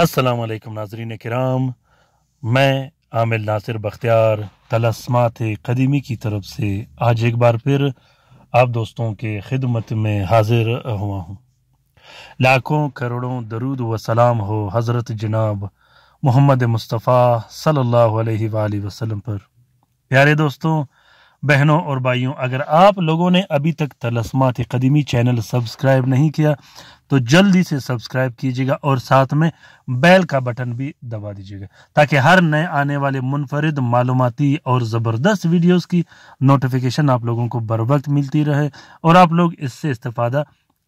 असलकम नाजरीन कराम मैं आमिल नासिर बख्तियार तलस्मात कदीमी की तरफ से आज एक बार फिर आप दोस्तों के खिदमत में हाजिर हुआ हूँ लाखों करोड़ों दरूद व सलाम हो हज़रत जनाब मोहम्मद मुस्तफ़ा सल्लल्लाहु अलैहि वसल्लम पर प्यारे दोस्तों बहनों और भाइयों अगर आप लोगों ने अभी तक तलस्मात कदीमी चैनल सब्सक्राइब नहीं किया तो जल्दी से सब्सक्राइब कीजिएगा और साथ में बेल का बटन भी दबा दीजिएगा ताकि हर नए आने वाले मुनफरद मालूमती और ज़बरदस्त वीडियोस की नोटिफिकेशन आप लोगों को बर वक्त मिलती रहे और आप लोग इससे इस्ता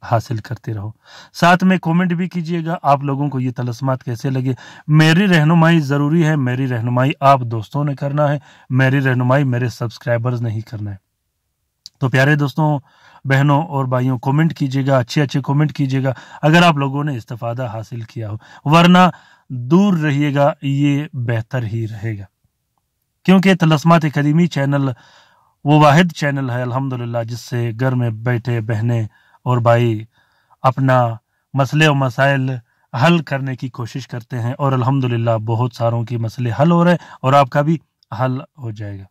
हासिल करते रहो साथ में कमेंट भी कीजिएगा आप लोगों को ये तलस्मात कैसे लगे मेरी रहनुमाई ज़रूरी है मेरी रहनुमाई आप दोस्तों ने करना है मेरी रहनुमाई मेरे सब्सक्राइबर्स ने ही करना है तो प्यारे दोस्तों बहनों और भाइयों कमेंट कीजिएगा अच्छे अच्छे कमेंट कीजिएगा अगर आप लोगों ने इस्तफ़ादा हासिल किया हो वरना दूर रहिएगा ये बेहतर ही रहेगा क्योंकि तलस्मात कदीमी चैनल वो वाहिद चैनल है अल्हम्दुलिल्लाह जिससे घर में बैठे बहनें और भाई अपना मसले और मसाइल हल करने की कोशिश करते हैं और अल्हम्दुलिल्लाह बहुत सारों के मसले हल हो रहे हैं और आपका भी हल हो जाएगा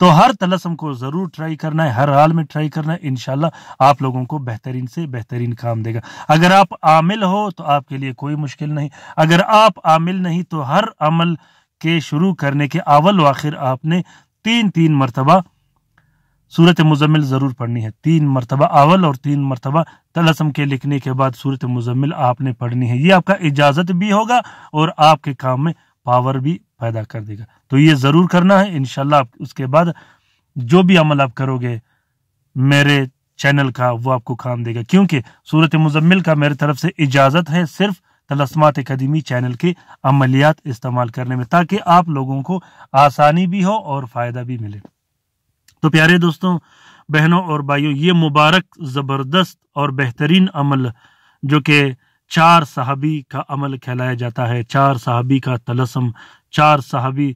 तो हर तलसम को ज़रूर ट्राई करना है हर हाल में ट्राई करना है इन आप लोगों को बेहतरीन से बेहतरीन काम देगा अगर आप आमिल हो तो आपके लिए कोई मुश्किल नहीं अगर आप आमिल नहीं तो हर अमल के शुरू करने के अवल आखिर आपने तीन तीन मरतबा सूरत मुजम्मिल ज़रूर पढ़नी है तीन मरतबा अवल और तीन मरतबा तलसम के लिखने के बाद सूरत मुजम्मिल आपने पढ़नी है ये आपका इजाज़त भी होगा और आपके काम में पावर भी पैदा कर देगा तो ये ज़रूर करना है इन उसके बाद जो भी अमल आप करोगे मेरे चैनल का वो आपको काम देगा क्योंकि सूरत मुजम्मिल का मेरे तरफ से इजाज़त है सिर्फ तलस्मात कदीमी चैनल के अमलियात इस्तेमाल करने में ताकि आप लोगों को आसानी भी हो और फ़ायदा भी मिले तो प्यारे दोस्तों बहनों और भाइयों ये मुबारक ज़बरदस्त और बेहतरीन अमल जो कि चार साहबी का अमल कहलाया जाता है चार साहबी का तलसम चार साहबी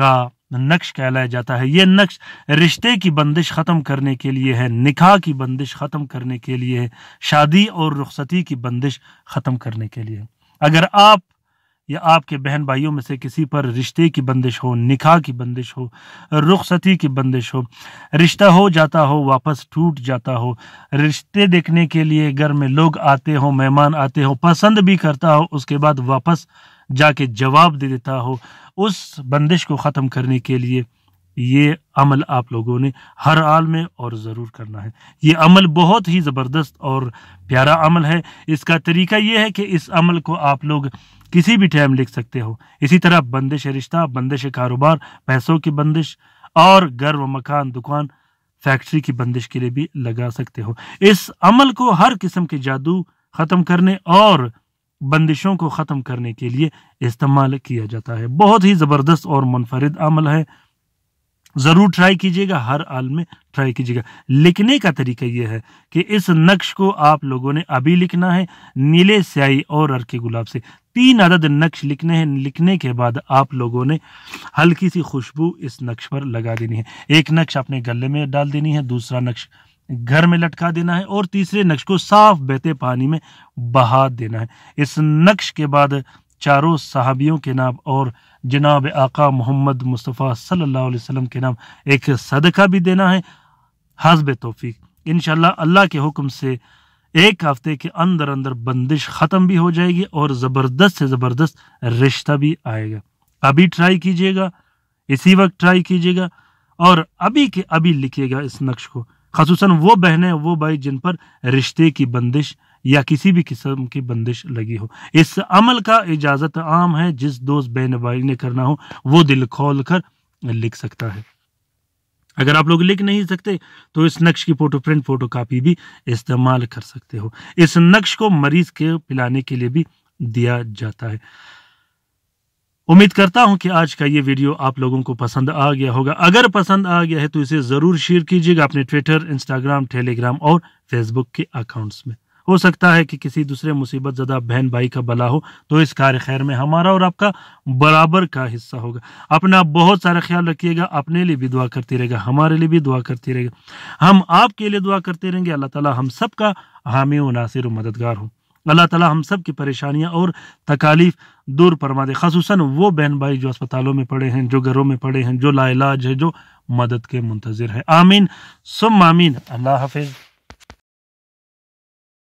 का नक्श कहलाया जाता है ये नक्श रिश्ते की बंदिश ख़त्म करने के लिए है निकाह की बंदिश ख़त्म करने के लिए है शादी और रुखसती की बंदिश ख़त्म करने के लिए अगर आप या आपके बहन भाइयों में से किसी पर रिश्ते की बंदिश हो निकाह की बंदिश हो रुखसती की बंदिश हो रिश्ता हो जाता हो वापस टूट जाता हो रिश्ते देखने के लिए घर में लोग आते हो मेहमान आते हो पसंद भी करता हो उसके बाद वापस जाके जवाब दे देता हो उस बंदिश को ख़त्म करने के लिए ये अमल आप लोगों ने हर हाल में और ज़रूर करना है ये अमल बहुत ही ज़बरदस्त और प्यारा अमल है इसका तरीका ये है कि इस अमल को आप लोग किसी भी टाइम लिख सकते हो इसी तरह बंदिश रिश्ता बंदिश कारोबार पैसों की बंदिश और घर व मकान दुकान फैक्ट्री की बंदिश के लिए भी लगा सकते हो इस अमल को हर किस्म के जादू ख़त्म करने और बंदिशों को ख़त्म करने के लिए इस्तेमाल किया जाता है बहुत ही ज़बरदस्त और मुनफरद अमल है ज़रूर ट्राई कीजिएगा हर हाल में ट्राई कीजिएगा लिखने का तरीका यह है कि इस नक्श को आप लोगों ने अभी लिखना है नीले स्याही और हरके गुलाब से तीन अदद नक्श लिखने हैं लिखने के बाद आप लोगों ने हल्की सी खुशबू इस नक्श पर लगा देनी है एक नक्श अपने गले में डाल देनी है दूसरा नक्श घर में लटका देना है और तीसरे नक्श को साफ बहते पानी में बहा देना है इस नक्श के बाद चारों सहाबियों के नाम और जनाब आका मोहम्मद मुस्तफ़ा सल्लल्लाहु अलैहि वसल्लम के नाम एक सदका भी देना है हजब तोफ़ी इन अल्लाह के हुक्म से एक हफ्ते के अंदर अंदर बंदिश ख़त्म भी हो जाएगी और ज़बरदस्त से ज़बरदस्त रिश्ता भी आएगा अभी ट्राई कीजिएगा इसी वक्त ट्राई कीजिएगा और अभी के अभी लिखिएगा इस नक्श को खसूस वो बहनें वो भाई जिन पर रिश्ते की बंदिश या किसी भी किस्म की बंदिश लगी हो इस अमल का इजाज़त आम है जिस दोस्त भाई ने करना हो वो दिल खोल कर लिख सकता है अगर आप लोग लिख नहीं सकते तो इस नक्श की फोटो प्रिंट फोटो कापी भी इस्तेमाल कर सकते हो इस नक्श को मरीज के पिलाने के लिए भी दिया जाता है उम्मीद करता हूं कि आज का ये वीडियो आप लोगों को पसंद आ गया होगा अगर पसंद आ गया है तो इसे ज़रूर शेयर कीजिएगा अपने ट्विटर इंस्टाग्राम टेलीग्राम और फेसबुक के अकाउंट्स में हो सकता है कि किसी दूसरे मुसीबत ज्यादा बहन भाई का भला हो तो इस कार्य खैर में हमारा और आपका बराबर का हिस्सा होगा अपना बहुत सारा ख्याल रखिएगा अपने लिए भी दुआ करती रहेगा हमारे लिए भी दुआ करती रहेगा हम आपके लिए दुआ करते रहेंगे अल्लाह ताला हम सब का हामी व नासिर व मददगार हो अल्लाह ताला हम सब की परेशानियाँ और तकालीफ दूर फरमा दे खूस वो बहन भाई जो अस्पतालों में पड़े हैं जो घरों में पड़े हैं जो लाइलाज है जो मदद के मुंतजर है आमीन सुम आमीन अल्लाह हाफिज़